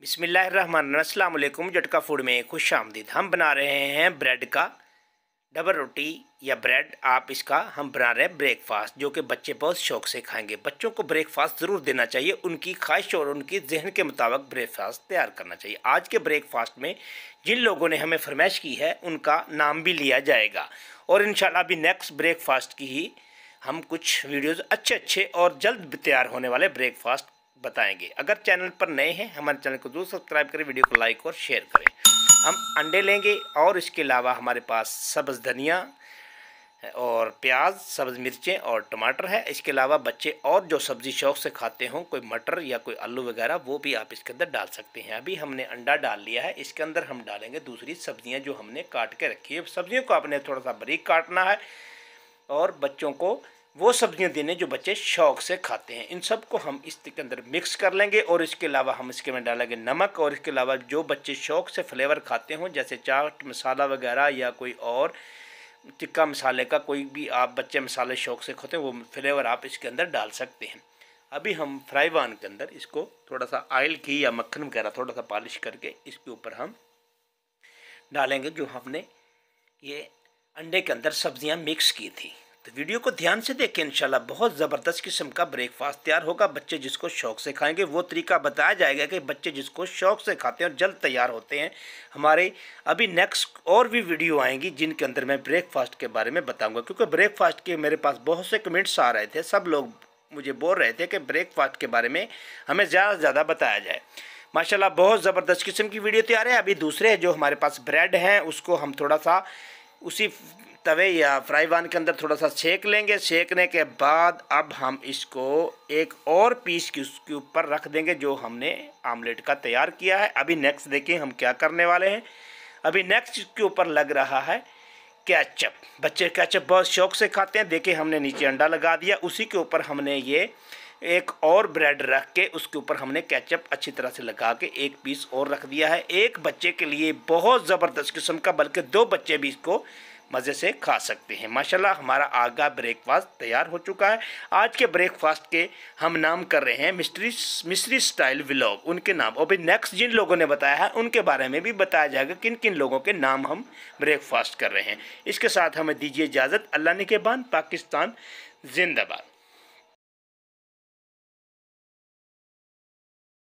बिसमीम् जटका food में खुश आमदीद हम बना रहे हैं ब्रेड का डबल रोटी या ब्रेड आप इसका हम बना रहे हैं ब्रेकफास्ट जो कि बच्चे बहुत शौक से खाएंगे बच्चों को ब्रेकफास्ट ज़रूर देना चाहिए उनकी ख्वाहिश और उनकी जहन के मुताबिक ब्रेकफास्ट तैयार करना चाहिए आज के ब्रेकफास्ट में जिन लोगों ने हमें फरमाइश की है उनका नाम भी लिया जाएगा और इन अभी नेक्स्ट ब्रेकफास्ट की ही हम कुछ वीडियोज़ अच्छे अच्छे और जल्द तैयार होने वाले ब्रेकफास्ट बताएंगे अगर चैनल पर नए हैं हमारे चैनल को जरूर सब्सक्राइब करें वीडियो को लाइक और शेयर करें हम अंडे लेंगे और इसके अलावा हमारे पास सब्ज़ धनिया और प्याज सब्ज़ मिर्चें और टमाटर है इसके अलावा बच्चे और जो सब्ज़ी शौक से खाते हों कोई मटर या कोई आलू वगैरह वो भी आप इसके अंदर डाल सकते हैं अभी हमने अंडा डाल लिया है इसके अंदर हम डालेंगे दूसरी सब्ज़ियाँ जो हमने काट के रखी है सब्ज़ियों को आपने थोड़ा सा बारीक काटना है और बच्चों को वो सब्जियां देने जो बच्चे शौक से खाते हैं इन सब को हम इसके अंदर मिक्स कर लेंगे और इसके अलावा हम इसके में डालेंगे नमक और इसके अलावा जो बच्चे शौक से फ्लेवर खाते हों जैसे चाट मसाला वगैरह या कोई और टिक्का मसाले का कोई भी आप बच्चे मसाले शौक से खाते हैं वो फ्लेवर आप इसके अंदर डाल सकते हैं अभी हम फ्राई वान के अंदर इसको थोड़ा सा आयल घी या मक्खन वगैरह थोड़ा सा पॉलिश करके इसके ऊपर हम डालेंगे जो हमने ये अंडे के अंदर सब्जियां मिक्स की थी तो वीडियो को ध्यान से देखें इंशाल्लाह बहुत ज़बरदस्त किस्म का ब्रेकफास्ट तैयार होगा बच्चे जिसको शौक से खाएंगे वो तरीका बताया जाएगा कि बच्चे जिसको शौक से खाते हैं और जल्द तैयार होते हैं हमारे अभी नेक्स्ट और भी वीडियो आएंगी जिनके अंदर मैं ब्रेकफास्ट के बारे में बताऊँगा क्योंकि ब्रेकफास्ट के मेरे पास बहुत से कमेंट्स आ रहे थे सब लोग मुझे बोल रहे थे कि ब्रेकफास्ट के बारे में हमें ज़्यादा से ज़्यादा बताया जाए माशाल्लाह बहुत ज़बरदस्त किस्म की वीडियो तैयार है अभी दूसरे जो हमारे पास ब्रेड हैं उसको हम थोड़ा सा उसी तवे या फ्राई पान के अंदर थोड़ा सा सेक लेंगे सेकने के बाद अब हम इसको एक और पीस के उसके ऊपर रख देंगे जो हमने आमलेट का तैयार किया है अभी नेक्स्ट देखें हम क्या करने वाले हैं अभी नेक्स्ट इसके ऊपर लग रहा है कैचअप बच्चे कैचअप बहुत शौक से खाते हैं देखिए हमने नीचे अंडा लगा दिया उसी के ऊपर हमने ये एक और ब्रेड रख के उसके ऊपर हमने कैचअप अच्छी तरह से लगा के एक पीस और रख दिया है एक बच्चे के लिए बहुत ज़बरदस्त किस्म का बल्कि दो बच्चे भी इसको मज़े से खा सकते हैं माशाल्लाह हमारा आगा ब्रेकफास्ट तैयार हो चुका है आज के ब्रेकफास्ट के हम नाम कर रहे हैं मिस्ट्री मिस्ट्री स्टाइल व्लॉग उनके नाम और भी नेक्स्ट जिन लोगों ने बताया है उनके बारे में भी बताया जाएगा किन किन लोगों के नाम हम ब्रेकफास्ट कर रहे हैं इसके साथ हमें दीजिए इजाज़त अल्लाह ने के पाकिस्तान जिंदाबाद